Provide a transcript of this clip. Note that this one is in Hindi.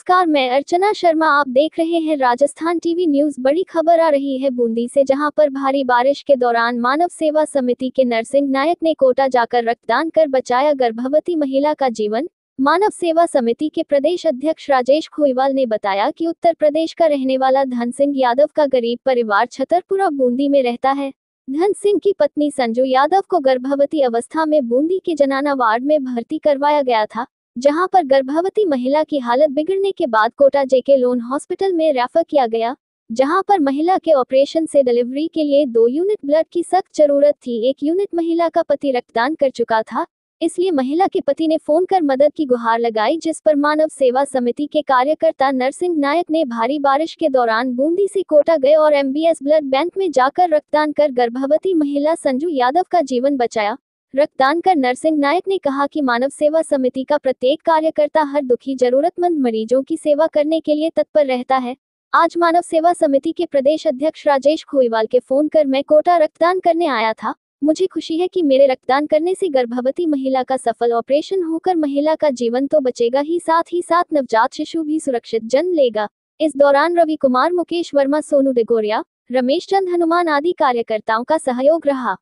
नमस्कार मैं अर्चना शर्मा आप देख रहे हैं राजस्थान टीवी न्यूज बड़ी खबर आ रही है बूंदी से जहां पर भारी बारिश के दौरान मानव सेवा समिति के नरसिंह नायक ने कोटा जाकर रक्तदान कर बचाया गर्भवती महिला का जीवन मानव सेवा समिति के प्रदेश अध्यक्ष राजेश खोईवाल ने बताया कि उत्तर प्रदेश का रहने वाला धन सिंह यादव का गरीब परिवार छतरपुरा बूंदी में रहता है धन सिंह की पत्नी संजू यादव को गर्भवती अवस्था में बूंदी के जनाना वार्ड में भर्ती करवाया गया था जहां पर गर्भवती महिला की हालत बिगड़ने के बाद कोटा जेके लोन हॉस्पिटल में रेफर किया गया जहां पर महिला के ऑपरेशन से डिलीवरी के लिए दो यूनिट ब्लड की सख्त जरूरत थी एक यूनिट महिला का पति रक्तदान कर चुका था इसलिए महिला के पति ने फोन कर मदद की गुहार लगाई जिस पर मानव सेवा समिति के कार्यकर्ता नरसिंह नायक ने भारी बारिश के दौरान बूंदी से कोटा गए और एमबीएस ब्लड बैंक में जाकर रक्तदान कर गर्भवती महिला संजू यादव का जीवन बचाया रक्तदान कर नरसिंह नायक ने कहा कि मानव सेवा समिति का प्रत्येक कार्यकर्ता हर दुखी जरूरतमंद मरीजों की सेवा करने के लिए तत्पर रहता है आज मानव सेवा समिति के प्रदेश अध्यक्ष राजेश खोईवाल के फोन कर मैं कोटा रक्तदान करने आया था मुझे खुशी है कि मेरे रक्तदान करने से गर्भवती महिला का सफल ऑपरेशन होकर महिला का जीवन तो बचेगा ही साथ ही साथ नवजात शिशु भी सुरक्षित जन्म लेगा इस दौरान रवि कुमार मुकेश वर्मा सोनू डिगोरिया रमेश चंद हनुमान आदि कार्यकर्ताओं का सहयोग रहा